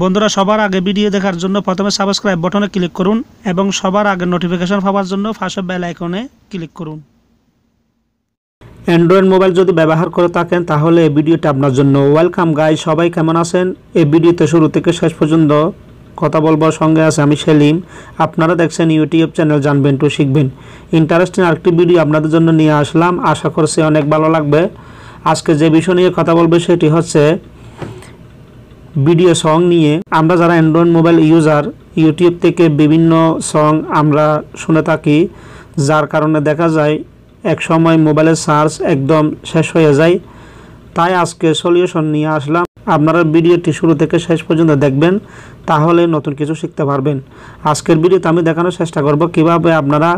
বন্ধুরা সবার আগে ভিডিও দেখার জন্য প্রথমে সাবস্ক্রাইব বটনে ক্লিক করুন এবং সবার আগে নোটিফিকেশন পাওয়ার জন্য ফার্স্ট বেল আইকনে ক্লিক করুন অ্যান্ড্রয়েড মোবাইল যদি ব্যবহার করে থাকেন তাহলে এই ভিডিওটি আপনার জন্য ওয়েলকাম গাই সবাই কেমন আছেন এই ভিডিওতে শুরু থেকে শেষ পর্যন্ত কথা বলবো সঙ্গে আছে আমি সেলিম আপনারা দেখছেন ইউটিউব চ্যানেল জানবেন টু শিখবেন ইন্টারেস্টিং আরেকটি ভিডিও আপনাদের জন্য নিয়ে আসলাম আশা করছি অনেক ভালো লাগবে আজকে যে বিষয় নিয়ে কথা বলবে সেটি হচ্ছে ভিডিও সং নিয়ে আমরা যারা অ্যান্ড্রয়েড মোবাইল ইউজার ইউটিউব থেকে বিভিন্ন সং আমরা শুনে থাকি যার কারণে দেখা যায় এক সময় মোবাইলের চার্জ একদম শেষ হয়ে যায় তাই আজকে সলিউশন নিয়ে আসলাম আপনারা ভিডিওটি শুরু থেকে শেষ পর্যন্ত দেখবেন তাহলে নতুন কিছু শিখতে পারবেন আজকের ভিডিওতে আমি দেখানোর চেষ্টা করব কিভাবে আপনারা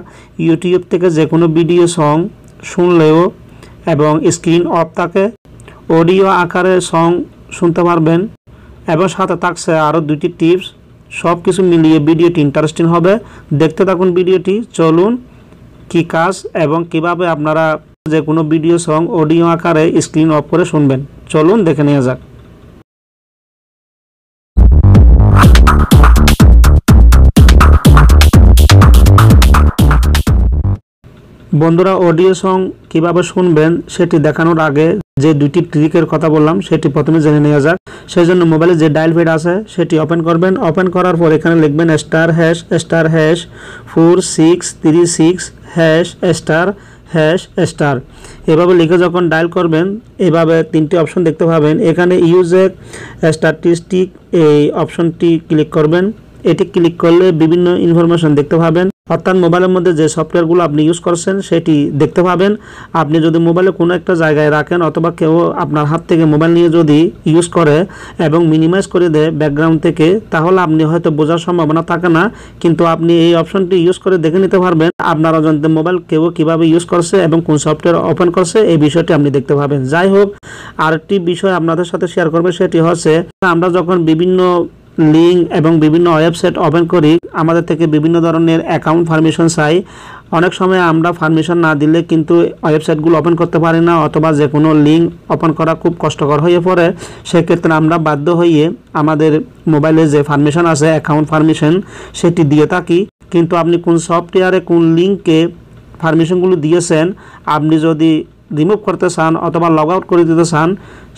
ইউটিউব থেকে যে কোনো ভিডিও সং শুনলেও এবং স্ক্রিন অফ থাকে অডিও আকারে সং শুনতে পারবেন এবং সাথে থাকছে আরও দুটি টিপস সব কিছু মিলিয়ে ভিডিওটি ইন্টারেস্টিং হবে দেখতে থাকুন ভিডিওটি চলুন কি কাজ এবং কিভাবে আপনারা যে কোনো ভিডিও সং অডিও আকারে স্ক্রিন অফ করে শুনবেন চলুন দেখে নেওয়া যাক বন্ধুরা অডিও সং কীভাবে শুনবেন সেটি দেখানোর আগে যে দুটি ট্রিকের কথা বললাম সেটি প্রথমে জেনে নেওয়া যাক সেই জন্য মোবাইলে যে ডায়াল প্যাড আছে সেটি ওপেন করবেন ওপেন করার পর এখানে লিখবেন star hash star hash four six three six hash star hash star এভাবে লিখে যখন ডায়াল করবেন এভাবে তিনটি অপশন দেখতে পাবেন এখানে ইউজের স্ট্যাটিস্টিক এই অপশনটি ক্লিক করবেন এটি ক্লিক করলে বিভিন্ন ইনফরমেশন দেখতে পাবেন অর্থাৎ মোবাইলের মধ্যে যে সফটওয়্যারগুলো আপনি ইউজ করছেন সেটি দেখতে পাবেন আপনি যদি মোবাইলে কোনো একটা জায়গায় রাখেন অথবা কেউ আপনার হাত থেকে মোবাইল নিয়ে যদি ইউজ করে এবং মিনিমাইজ করে দেয় ব্যাকগ্রাউন্ড থেকে তাহলে আপনি হয়তো বোঝার সম্ভাবনা থাকে না কিন্তু আপনি এই অপশনটি ইউজ করে দেখে নিতে পারবেন আপনার অজন্তে মোবাইল কেউ কিভাবে ইউজ করছে এবং কোন সফটওয়্যার ওপেন করছে এই বিষয়টি আপনি দেখতে পাবেন যাই হোক আরেকটি বিষয় আপনাদের সাথে শেয়ার করবে সেটি হচ্ছে আমরা যখন বিভিন্ন লিঙ্ক এবং বিভিন্ন ওয়েবসাইট ওপেন করি আমাদের থেকে বিভিন্ন ধরনের অ্যাকাউন্ট পারমিশন চাই অনেক সময় আমরা পারমিশন না দিলে কিন্তু ওয়েবসাইটগুলো ওপেন করতে পারি না অথবা যে কোনো লিঙ্ক ওপেন করা খুব কষ্টকর হয়ে পড়ে সেক্ষেত্রে আমরা বাধ্য হয়ে আমাদের মোবাইলে যে পারমিশন আছে অ্যাকাউন্ট পারমিশন সেটি দিয়ে থাকি কিন্তু আপনি কোন সফটওয়্যারে কোন লিঙ্কে পারমিশনগুলো দিয়েছেন আপনি যদি রিমুভ করতে চান অথবা লগ আউট করে দিতে চান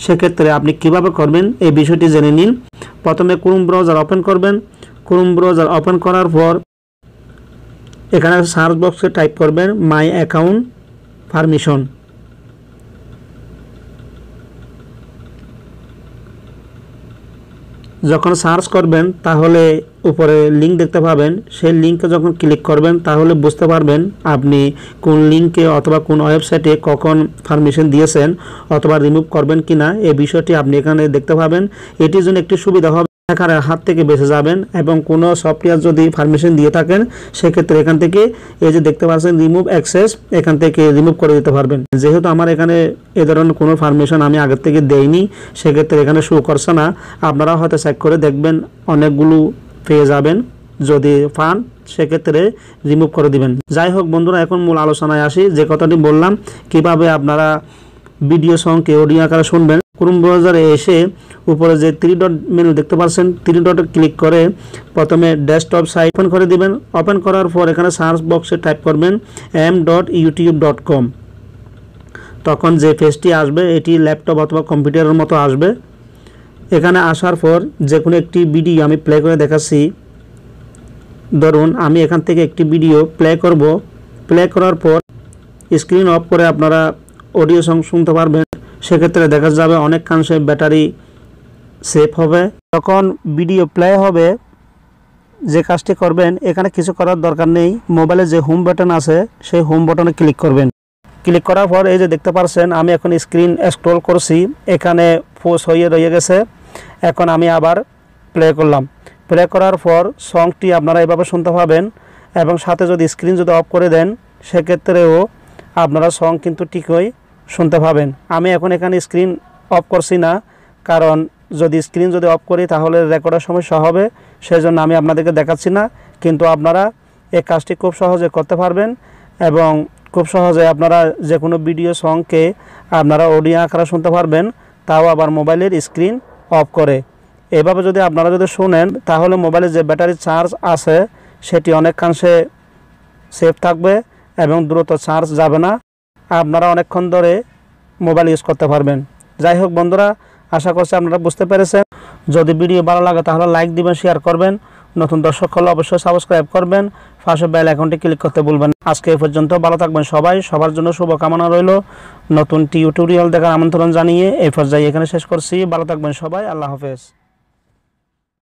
সেক্ষেত্রে আপনি কিভাবে করবেন এই বিষয়টি জেনে নিন প্রথমে ক্রোম ব্রাউজার ওপেন করবেন ক্রোম ব্রাউজার ওপেন করার পর এখানে সার্চ বক্সে টাইপ করবেন মাই অ্যাকাউন্ট পারমিশন যখন সার্চ করবেন তাহলে উপরে লিঙ্ক দেখতে পাবেন সেই লিঙ্কে যখন ক্লিক করবেন তাহলে বুঝতে পারবেন আপনি কোন লিঙ্কে অথবা কোন ওয়েবসাইটে কখন পারমিশন দিয়েছেন অথবা রিমুভ করবেন কিনা না এই বিষয়টি আপনি এখানে দেখতে পাবেন এটির জন্য একটি সুবিধা হবে হ্যাকারের হাত থেকে বেঁচে যাবেন এবং কোনো সফটওয়্যার যদি পারমিশন দিয়ে থাকেন সেক্ষেত্রে এখান থেকে এই যে দেখতে পাচ্ছেন রিমুভ অ্যাক্সেস এখান থেকে রিমুভ করে দিতে পারবেন যেহেতু আমার এখানে এ ধরনের কোনো পারমিশন আমি আগের থেকে দেইনি সেক্ষেত্রে এখানে শো করছে না আপনারা হয়তো চেক করে দেখবেন অনেকগুলো পেয়ে যাবেন যদি ফান সেক্ষেত্রে রিমুভ করে দিবেন যাই হোক বন্ধুরা এখন মূল আলোচনায় আসি যে কথাটি বললাম কিভাবে আপনারা ভিডিও সংকে অডিও আকারে শুনবেন ক্রোম ব্রাউজারে এসে উপরে যে থ্রি ডট মেনু দেখতে পাচ্ছেন থ্রি ডটে ক্লিক করে প্রথমে ডেস্কটপ সাইট ওপেন করে দিবেন ওপেন করার পর এখানে সার্চ বক্সে টাইপ করবেন M dot YouTube dot com তখন যে পেজটি আসবে এটি ল্যাপটপ অথবা কম্পিউটারের মতো আসবে এখানে আসার পর যে কোনো একটি ভিডিও আমি প্লে করে দেখাচ্ছি ধরুন আমি এখান থেকে একটি ভিডিও প্লে করব প্লে করার পর স্ক্রিন অফ করে আপনারা অডিও সং শুনতে পারবেন সেক্ষেত্রে দেখা যাবে অনেকাংশে ব্যাটারি সেফ হবে যখন ভিডিও প্লে হবে যে কাজটি করবেন এখানে কিছু করার দরকার নেই মোবাইলে যে হোম বাটন আছে সেই হোম বাটনে ক্লিক করবেন ক্লিক করার পর এই যে দেখতে পাচ্ছেন আমি এখন স্ক্রিন স্ক্রল করছি এখানে ফোস হয়ে রয়ে গেছে এখন আমি আবার প্লে করলাম প্লে করার পর সংটি আপনারা এভাবে শুনতে পাবেন এবং সাথে যদি স্ক্রিন যদি অফ করে দেন সেক্ষেত্রেও আপনারা সং কিন্তু ঠিক হয় শুনতে পাবেন আমি এখন এখানে স্ক্রিন অফ করছি না কারণ যদি স্ক্রিন যদি অফ করি তাহলে রেকর্ডের সমস্যা হবে সেজন্য আমি আপনাদেরকে দেখাচ্ছি না কিন্তু আপনারা এই কাজটি খুব সহজে করতে পারবেন এবং খুব সহজে আপনারা যে কোনো ভিডিও সংকে আপনারা অডিও আঁকার শুনতে পারবেন তাও আবার মোবাইলের স্ক্রিন অফ করে এভাবে যদি আপনারা যদি শোনেন তাহলে মোবাইলে যে ব্যাটারি চার্জ আছে সেটি অনেকাংশে সেফ থাকবে এবং দ্রুত চার্জ যাবে না আপনারা অনেকক্ষণ ধরে মোবাইল ইউজ করতে পারবেন যাই হোক বন্ধুরা আশা করছি আপনারা বুঝতে পেরেছেন যদি ভিডিও ভালো লাগে তাহলে লাইক দিবেন শেয়ার করবেন নতুন দর্শক হলে অবশ্যই সাবস্ক্রাইব করবেন পাশে বেল অ্যাকাউন্টে ক্লিক করতে ভুলবেন আজকে এ পর্যন্ত ভালো থাকবেন সবাই সবার জন্য শুভকামনা রইল নতুন টিউটোরিয়াল দেখার আমন্ত্রণ জানিয়ে এ পর্যায়ে এখানে শেষ করছি ভালো থাকবেন সবাই আল্লাহ হাফেজ